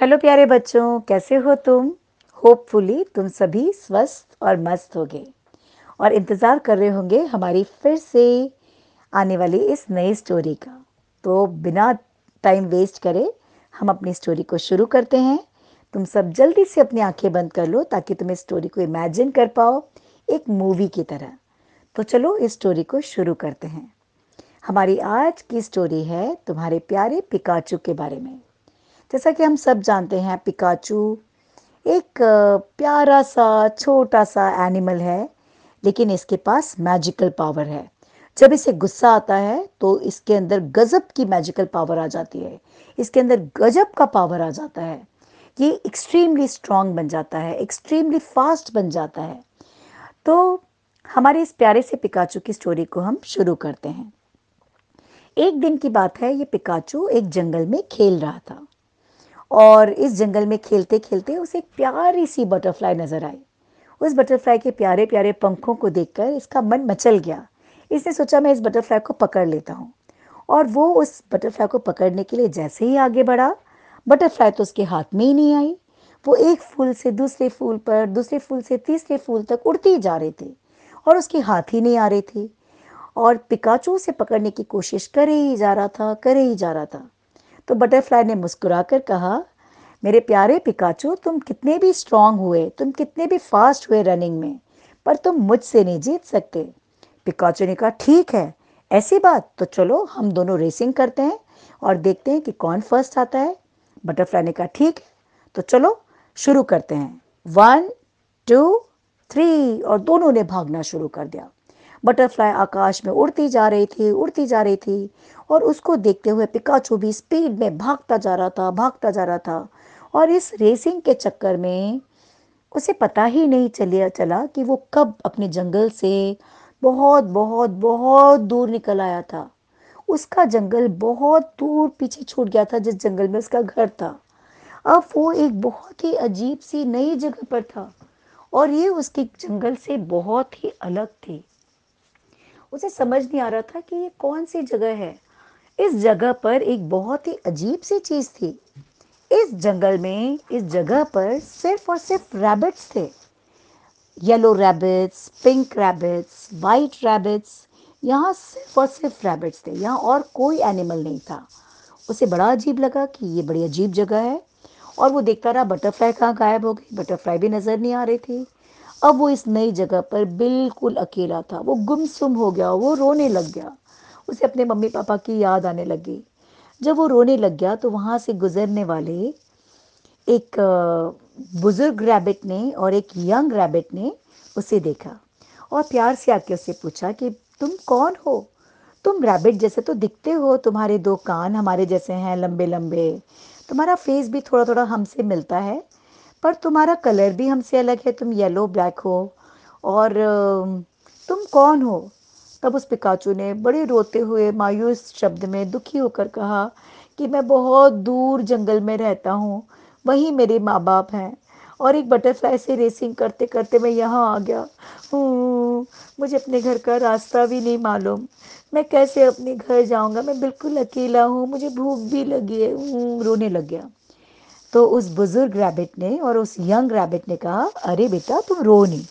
hello प्यारे बच्चों कैसे हो तुम होपफुली तुम सभी स्वस्थ और मस्त होगे और इंतज़ार कर रहे होंगे हमारी फिर से आने वाली इस नई स्टोरी का तो बिना टाइम वेस्ट करे हम अपनी स्टोरी को शुरू करते हैं तुम सब जल्दी से अपनी आंखें बंद कर लो ताकि तुम इस स्टोरी को इमेजिन कर पाओ एक मूवी की तरह तो चलो इस स्टोरी को शुरू करते हैं हमारी आज की स्टोरी है तुम्हारे प्यारे पिकाचू के बारे में जैसा कि हम सब जानते हैं पिकाचू एक प्यारा सा छोटा सा एनिमल है लेकिन इसके पास मैजिकल पावर है जब इसे गुस्सा आता है तो इसके अंदर गजब की मैजिकल पावर आ जाती है इसके अंदर गजब का पावर आ जाता है ये एक्सट्रीमली स्ट्रांग बन जाता है एक्सट्रीमली फास्ट बन जाता है तो हमारे इस प्यारे से पिकाचू की स्टोरी को हम शुरू करते हैं एक दिन की बात है ये पिकाचू एक जंगल में खेल रहा था और इस जंगल में खेलते खेलते उसे प्यारी सी बटरफ्लाई नज़र आई उस बटरफ्लाई के प्यारे प्यारे पंखों को देखकर इसका मन मचल गया इसने सोचा मैं इस बटरफ्लाई को पकड़ लेता हूँ और वो उस बटरफ्लाई को पकड़ने के लिए जैसे ही आगे बढ़ा बटरफ्लाई तो उसके हाथ में ही नहीं आई वो एक फूल से दूसरे फूल पर दूसरे फूल से तीसरे फूल तक उड़ती जा रहे थे और उसके हाथ ही नहीं आ रहे थे और पिकाचू से पकड़ने की कोशिश करे ही जा रहा था करे ही जा रहा था तो बटरफ्लाई ने मुस्कुराकर कहा मेरे प्यारे पिकाचू तुम कितने भी स्ट्रांग हुए तुम कितने भी फास्ट हुए रनिंग में पर तुम मुझसे नहीं जीत सकते पिकाचू ने कहा ठीक है ऐसी बात तो चलो हम दोनों रेसिंग करते हैं और देखते हैं कि कौन फर्स्ट आता है बटरफ्लाई ने कहा ठीक है तो चलो शुरू करते हैं वन टू थ्री और दोनों ने भागना शुरू कर दिया बटरफ्लाई आकाश में उड़ती जा रही थी उड़ती जा रही थी और उसको देखते हुए पिकाचू भी स्पीड में भागता जा रहा था भागता जा रहा था और इस रेसिंग के चक्कर में उसे पता ही नहीं चलिया चला कि वो कब अपने जंगल से बहुत बहुत बहुत दूर निकल आया था उसका जंगल बहुत दूर पीछे छूट गया था जिस जंगल में उसका घर था अब वो एक बहुत ही अजीब सी नई जगह पर था और ये उसके जंगल से बहुत ही अलग थी उसे समझ नहीं आ रहा था कि ये कौन सी जगह है इस जगह पर एक बहुत ही अजीब सी चीज़ थी इस जंगल में इस जगह पर सिर्फ और सिर्फ रैबिट्स थे yellow rabbits pink rabbits white rabbits यहाँ सिर्फ और सिर्फ रैबिट्स थे यहाँ और कोई एनिमल नहीं था उसे बड़ा अजीब लगा कि ये बड़ी अजीब जगह है और वो देखता रहा बटरफ्लाई कहाँ गायब हो गई बटरफ्लाई भी नज़र नहीं आ रही थी अब वो इस नई जगह पर बिल्कुल अकेला था वो गुमसुम हो गया वो रोने लग गया उसे अपने मम्मी पापा की याद आने लगी जब वो रोने लग गया तो वहाँ से गुजरने वाले एक बुज़ुर्ग रैबिट ने और एक यंग रैबिट ने उसे देखा और प्यार से आके उससे पूछा कि तुम कौन हो तुम रैबिट जैसे तो दिखते हो तुम्हारे दो कान हमारे जैसे हैं लंबे लंबे तुम्हारा फेस भी थोड़ा थोड़ा हमसे मिलता है पर तुम्हारा कलर भी हमसे अलग है तुम येलो ब्लैक हो और तुम कौन हो तब उस पिकाचू ने बड़े रोते हुए मायूस शब्द में दुखी होकर कहा कि मैं बहुत दूर जंगल में रहता हूँ वहीं मेरे माँ बाप हैं और एक बटरफ्लाई से रेसिंग करते करते मैं यहाँ आ गया हम्म, मुझे अपने घर का रास्ता भी नहीं मालूम मैं कैसे अपने घर जाऊँगा मैं बिल्कुल अकेला हूँ मुझे भूख भी लगी है हम्म, रोने लग गया तो उस बुजुर्ग रैबिट ने और उस यंग रैबिट ने कहा अरे बेटा तुम रो नहीं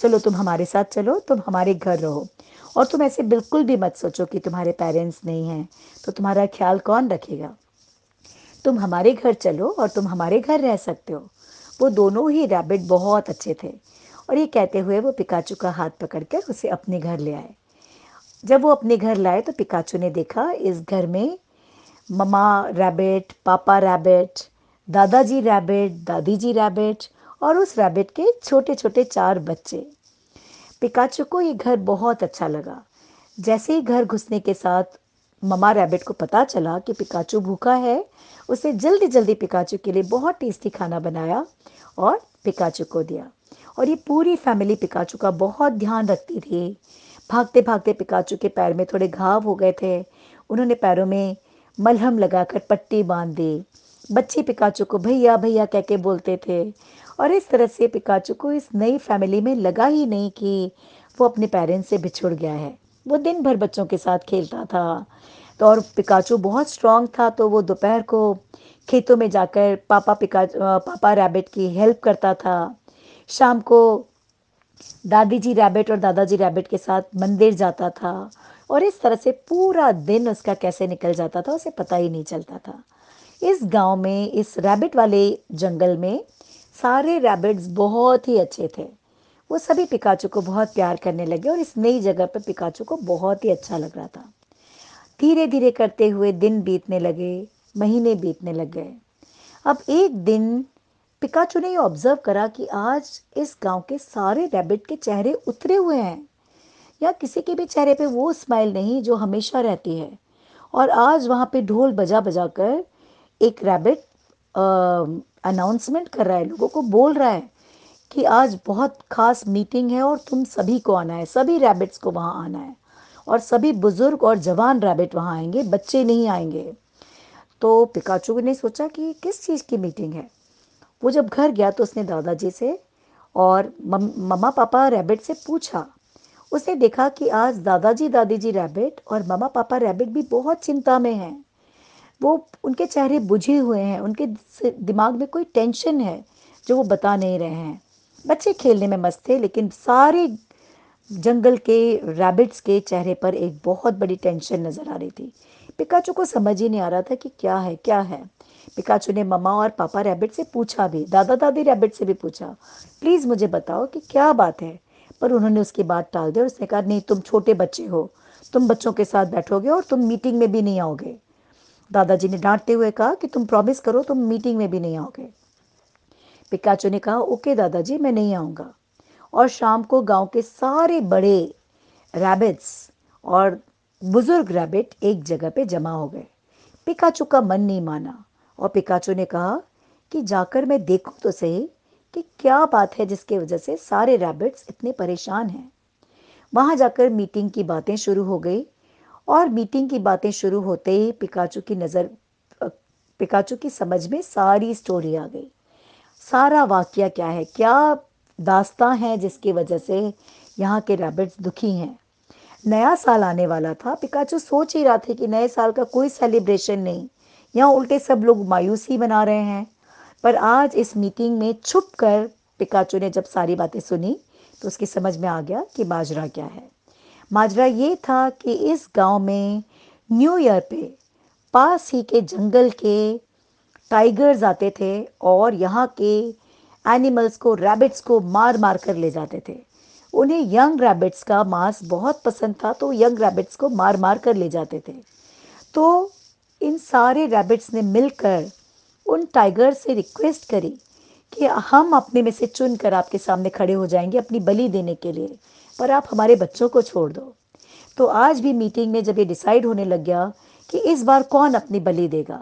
चलो तुम हमारे साथ चलो तुम हमारे घर रहो और तुम ऐसे बिल्कुल भी मत सोचो कि तुम्हारे पेरेंट्स नहीं हैं तो तुम्हारा ख्याल कौन रखेगा तुम हमारे घर चलो और तुम हमारे घर रह सकते हो वो दोनों ही रैबिट बहुत अच्छे थे और ये कहते हुए वो पिकाचू का हाथ पकड़कर उसे अपने घर ले आए जब वो अपने घर लाए तो पिकाचू ने देखा इस घर में ममा रैबिट पापा रैबिट दादाजी रैबिट दादी जी रैबिट और उस रैबिट के छोटे छोटे चार बच्चे पिकाचू को ये घर बहुत अच्छा लगा जैसे ही घर घुसने के साथ ममा रैबिट को पता चला कि पिकाचू भूखा है उसे जल्दी जल्दी पिकाचू के लिए बहुत टेस्टी खाना बनाया और पिकाचू को दिया और ये पूरी फैमिली पिकाचू का बहुत ध्यान रखती थी भागते भागते पिकाचू के पैर में थोड़े घाव हो गए थे उन्होंने पैरों में मलहम लगाकर पट्टी बांध दी बच्चे पिकाचू को भैया भैया कह के बोलते थे और इस तरह से पिकाचू को इस नई फैमिली में लगा ही नहीं कि वो अपने पेरेंट्स से बिछुड़ गया है वो दिन भर बच्चों के साथ खेलता था तो और पिकाचू बहुत स्ट्रांग था तो वो दोपहर को खेतों में जाकर पापा पिका पापा रैबिट की हेल्प करता था शाम को दादी जी रैबिट और दादाजी रैबिट के साथ मंदिर जाता था और इस तरह से पूरा दिन उसका कैसे निकल जाता था उसे पता ही नहीं चलता था इस गांव में इस रैबिट वाले जंगल में सारे रैबिट्स बहुत ही अच्छे थे वो सभी पिकाचू को बहुत प्यार करने लगे और इस नई जगह पर पिकाचू को बहुत ही अच्छा लग रहा था धीरे धीरे करते हुए दिन बीतने लगे महीने बीतने लग गए अब एक दिन पिकाचू ने ये ऑब्जर्व करा कि आज इस गांव के सारे रैबिट के चेहरे उतरे हुए हैं या किसी के भी चेहरे पे वो स्माइल नहीं जो हमेशा रहती है और आज वहाँ पे ढोल बजा बजा कर एक रैबिट अनाउंसमेंट um, कर रहा है लोगों को बोल रहा है कि आज बहुत खास मीटिंग है और तुम सभी को आना है सभी रैबिट्स को वहाँ आना है और सभी बुज़ुर्ग और जवान रैबिट वहाँ आएंगे बच्चे नहीं आएंगे तो पिकाचू ने सोचा कि किस चीज़ की मीटिंग है वो जब घर गया तो उसने दादाजी से और मम, ममा पापा रैबिट से पूछा उसने देखा कि आज दादाजी दादी जी रैबिट और ममा पापा रैबिट भी बहुत चिंता में हैं वो उनके चेहरे बुझे हुए हैं उनके दिमाग में कोई टेंशन है जो वो बता नहीं रहे हैं बच्चे खेलने में मस्त थे लेकिन सारे जंगल के रैबिट्स के चेहरे पर एक बहुत बड़ी टेंशन नज़र आ रही थी पिकाचू को समझ ही नहीं आ रहा था कि क्या है क्या है पिकाचू ने ममा और पापा रैबिट से पूछा भी दादा दादी रैबिट से भी पूछा प्लीज़ मुझे बताओ कि क्या बात है पर उन्होंने उसकी बात टाल दी और उसने कहा नहीं तुम छोटे बच्चे हो तुम बच्चों के साथ बैठोगे और तुम मीटिंग में भी नहीं आओगे दादाजी ने डांटते हुए कहा कि तुम प्रॉमिस करो तुम मीटिंग में भी नहीं आओगे पिकाचो ने कहा ओके दादाजी मैं नहीं आऊँगा और शाम को गांव के सारे बड़े रैबिट्स और बुजुर्ग रैबिट एक जगह पे जमा हो गए पिकाचो का मन नहीं माना और पिकाचो ने कहा कि जाकर मैं देखूं तो सही कि क्या बात है जिसके वजह से सारे रैबिट्स इतने परेशान हैं वहाँ जाकर मीटिंग की बातें शुरू हो गई और मीटिंग की बातें शुरू होते ही पिकाचू की नज़र पिकाचू की समझ में सारी स्टोरी आ गई सारा वाक्य क्या है क्या दास्ता है जिसकी वजह से यहाँ के रैबिट्स दुखी हैं नया साल आने वाला था पिकाचू सोच ही रहा थे कि नए साल का कोई सेलिब्रेशन नहीं यहाँ उल्टे सब लोग मायूसी बना रहे हैं पर आज इस मीटिंग में छुप कर पिकाचू ने जब सारी बातें सुनी तो उसकी समझ में आ गया कि बाजरा क्या है माजरा ये था कि इस गांव में न्यू ईयर पे पास ही के जंगल के टाइगर्स आते थे और यहाँ के एनिमल्स को रैबिट्स को मार मार कर ले जाते थे उन्हें यंग रैबिट्स का मांस बहुत पसंद था तो यंग रैबिट्स को मार मार कर ले जाते थे तो इन सारे रैबिट्स ने मिलकर उन टाइगर से रिक्वेस्ट करी कि हम अपने में से चुन कर आपके सामने खड़े हो जाएंगे अपनी बलि देने के लिए पर आप हमारे बच्चों को छोड़ दो तो आज भी मीटिंग में जब ये डिसाइड होने लग गया कि इस बार कौन अपनी बलि देगा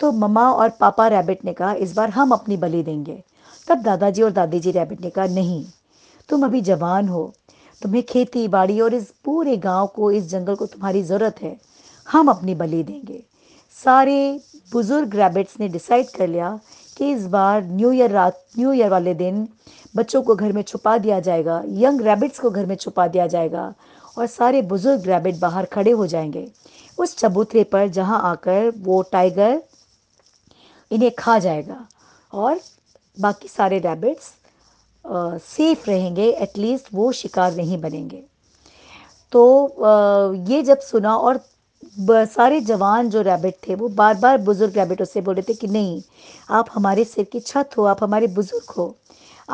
तो मम्मा और पापा रैबिट ने कहा इस बार हम अपनी बलि देंगे तब दादाजी और दादी जी रैबिट ने कहा नहीं तुम अभी जवान हो तुम्हें खेती बाड़ी और इस पूरे गांव को इस जंगल को तुम्हारी ज़रूरत है हम अपनी बलि देंगे सारे बुजुर्ग रैबिट्स ने डिसाइड कर लिया कि इस बार न्यू ईयर रात न्यू ईयर वाले दिन बच्चों को घर में छुपा दिया जाएगा यंग रैबिट्स को घर में छुपा दिया जाएगा और सारे बुजुर्ग रैबिट बाहर खड़े हो जाएंगे उस चबूतरे पर जहाँ आकर वो टाइगर इन्हें खा जाएगा और बाकी सारे रैबिट्स सेफ रहेंगे एटलीस्ट वो शिकार नहीं बनेंगे तो आ, ये जब सुना और सारे जवान जो रैबिट थे वो बार बार बुज़ुर्ग रैबिट से बोल रहे थे कि नहीं आप हमारे सिर की छत हो आप हमारे बुज़ुर्ग हो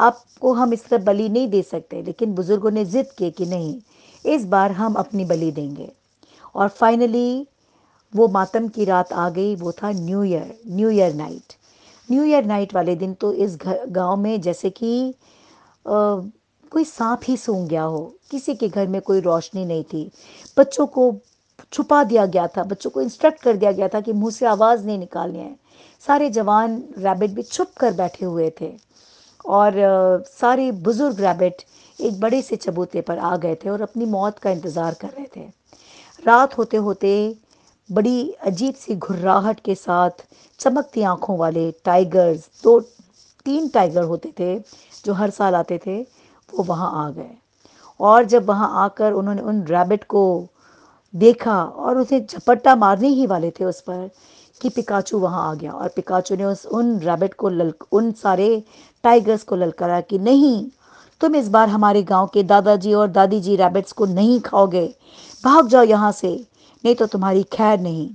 आपको हम इस तरह बलि नहीं दे सकते लेकिन बुज़ुर्गों ने ज़िद की कि नहीं इस बार हम अपनी बलि देंगे और फाइनली वो मातम की रात आ गई वो था new year new year night new year night वाले दिन तो इस घर गाँव में जैसे कि कोई सांप ही सूं गया हो किसी के घर में कोई रोशनी नहीं थी बच्चों को छुपा दिया गया था बच्चों को इंस्ट्रक्ट कर दिया गया था कि मुंह से आवाज़ नहीं निकालनी है सारे जवान रैबिट भी छुप कर बैठे हुए थे और सारे बुज़ुर्ग रैबिट एक बड़े से चबूते पर आ गए थे और अपनी मौत का इंतज़ार कर रहे थे रात होते होते बड़ी अजीब सी घुर्राहट के साथ चमकती आँखों वाले टाइगर्स दो तीन टाइगर होते थे जो हर साल आते थे वो वहाँ आ गए और जब वहाँ आकर उन्होंने उन रैबिट को देखा और उसे झपट्टा मारने ही वाले थे उस पर कि पिकाचू वहाँ आ गया और पिकाचू ने उस उन रैबिट को लल उन सारे टाइगर्स को ललकारा कि नहीं तुम इस बार हमारे गांव के दादाजी और दादी जी रैबिट्स को नहीं खाओगे भाग जाओ यहाँ से नहीं तो तुम्हारी खैर नहीं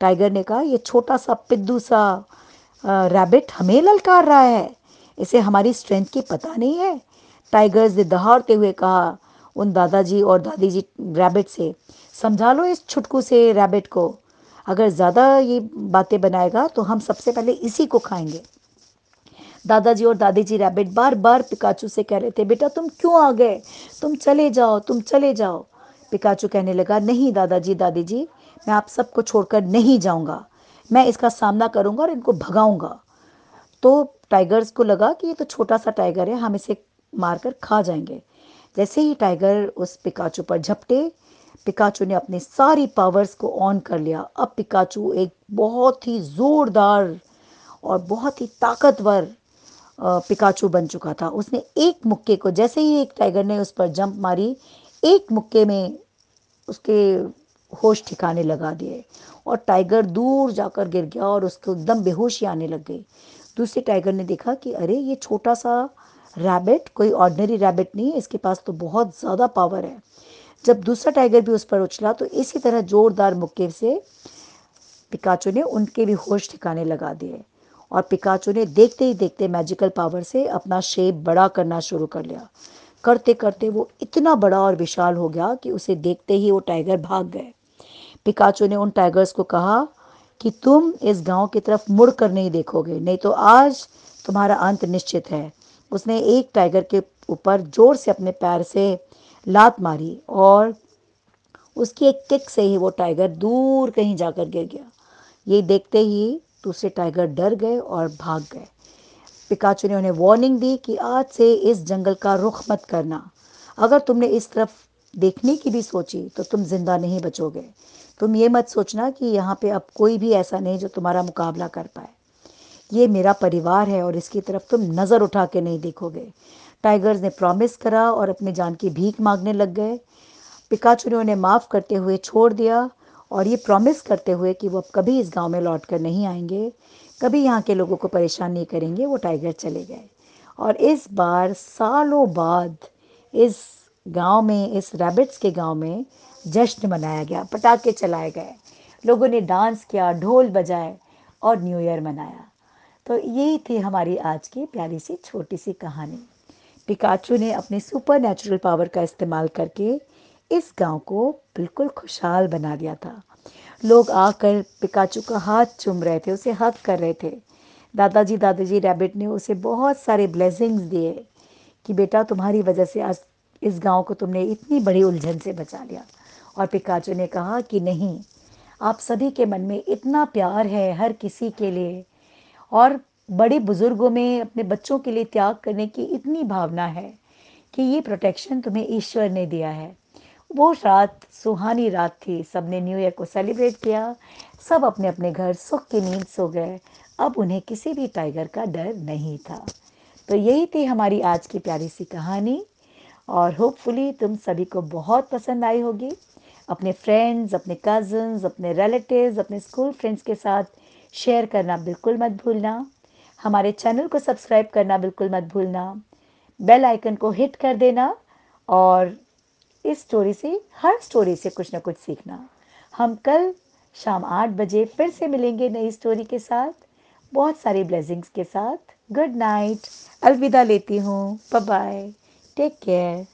टाइगर ने कहा यह छोटा सा पिद्दू सा रैबिट हमें ललकार रहा है इसे हमारी स्ट्रेंथ की पता नहीं है टाइगर्स ने दहाड़ते हुए कहा उन दादाजी और दादी जी रैबिट से समझा लो इस छुटकू से रैबिट को अगर ज़्यादा ये बातें बनाएगा तो हम सबसे पहले इसी को खाएंगे दादाजी और दादी जी रैबिट बार बार पिकाचू से कह रहे थे बेटा तुम क्यों आ गए तुम चले जाओ तुम चले जाओ पिकाचू कहने लगा नहीं दादाजी दादी जी मैं आप सबको छोड़कर नहीं जाऊंगा मैं इसका सामना करूंगा और इनको भगाऊंगा तो टाइगर्स को लगा कि ये तो छोटा सा टाइगर है हम इसे मारकर खा जाएंगे जैसे ही टाइगर उस पिकाचू पर झपटे पिकाचू ने अपने सारी पावर्स को ऑन कर लिया अब पिकाचू एक बहुत ही ज़ोरदार और बहुत ही ताकतवर पिकाचू बन चुका था उसने एक मुक्के को जैसे ही एक टाइगर ने उस पर जंप मारी एक मुक्के में उसके होश ठिकाने लगा दिए और टाइगर दूर जाकर गिर गया और उसको एकदम बेहोशी आने लग गई दूसरे टाइगर ने देखा कि अरे ये छोटा सा रैबिट कोई ऑर्डनरी रैबिट नहीं है इसके पास तो बहुत ज़्यादा पावर है जब दूसरा टाइगर भी उस पर उछला तो इसी तरह जोरदार मुक्के से पिकाचो ने उनके भी होश ठिकाने लगा दिए और पिकाचो ने देखते ही देखते मैजिकल पावर से अपना शेप बड़ा करना शुरू कर लिया करते करते वो इतना बड़ा और विशाल हो गया कि उसे देखते ही वो टाइगर भाग गए पिकाचो ने उन टाइगर्स को कहा कि तुम इस गांव की तरफ मुड़ कर नहीं देखोगे नहीं तो आज तुम्हारा अंत निश्चित है उसने एक टाइगर के ऊपर जोर से अपने पैर से लात मारी और उसकी एक किक से ही वो टाइगर दूर कहीं जाकर गिर गया ये देखते ही दूसरे टाइगर डर गए और भाग गए पिकाचू ने उन्हें वार्निंग दी कि आज से इस जंगल का रुख मत करना अगर तुमने इस तरफ देखने की भी सोची तो तुम जिंदा नहीं बचोगे तुम ये मत सोचना कि यहाँ पे अब कोई भी ऐसा नहीं जो तुम्हारा मुकाबला कर पाए ये मेरा परिवार है और इसकी तरफ तुम नज़र उठा के नहीं देखोगे टाइगर्स ने प्रॉमिस करा और अपने जान की भीख मांगने लग गए पिकाचू ने उन्हें माफ़ करते हुए छोड़ दिया और ये प्रॉमिस करते हुए कि वो अब कभी इस गांव में लौट कर नहीं आएंगे कभी यहाँ के लोगों को परेशान नहीं करेंगे वो टाइगर चले गए और इस बार सालों बाद इस गांव में इस रैबिट्स के गांव में जश्न मनाया गया पटाखे चलाए गए लोगों ने डांस किया ढोल बजाए और न्यू ईयर मनाया तो यही थी हमारी आज की प्यारी सी छोटी सी कहानी पिकाचू ने अपने सुपर नेचुरल पावर का इस्तेमाल करके इस गांव को बिल्कुल खुशहाल बना दिया था लोग आकर पिकाचू का हाथ चूम रहे थे उसे हक कर रहे थे दादाजी दादाजी रैबिट ने उसे बहुत सारे ब्लेसिंग्स दिए कि बेटा तुम्हारी वजह से आज इस गांव को तुमने इतनी बड़ी उलझन से बचा लिया और पिकाचू ने कहा कि नहीं आप सभी के मन में इतना प्यार है हर किसी के लिए और बड़े बुजुर्गों में अपने बच्चों के लिए त्याग करने की इतनी भावना है कि ये प्रोटेक्शन तुम्हें ईश्वर ने दिया है वो रात सुहानी रात थी सब ने न्यू ईयर को सेलिब्रेट किया सब अपने अपने घर सुख की नींद सो गए अब उन्हें किसी भी टाइगर का डर नहीं था तो यही थी हमारी आज की प्यारी सी कहानी और होपफुली तुम सभी को बहुत पसंद आई होगी अपने फ्रेंड्स अपने कज़न्स अपने रिलेटिव्स अपने स्कूल फ्रेंड्स के साथ शेयर करना बिल्कुल मत भूलना हमारे चैनल को सब्सक्राइब करना बिल्कुल मत भूलना बेल आइकन को हिट कर देना और इस स्टोरी से हर स्टोरी से कुछ ना कुछ सीखना हम कल शाम आठ बजे फिर से मिलेंगे नई स्टोरी के साथ बहुत सारे ब्लेसिंग्स के साथ गुड नाइट अलविदा लेती हूँ बाय टेक केयर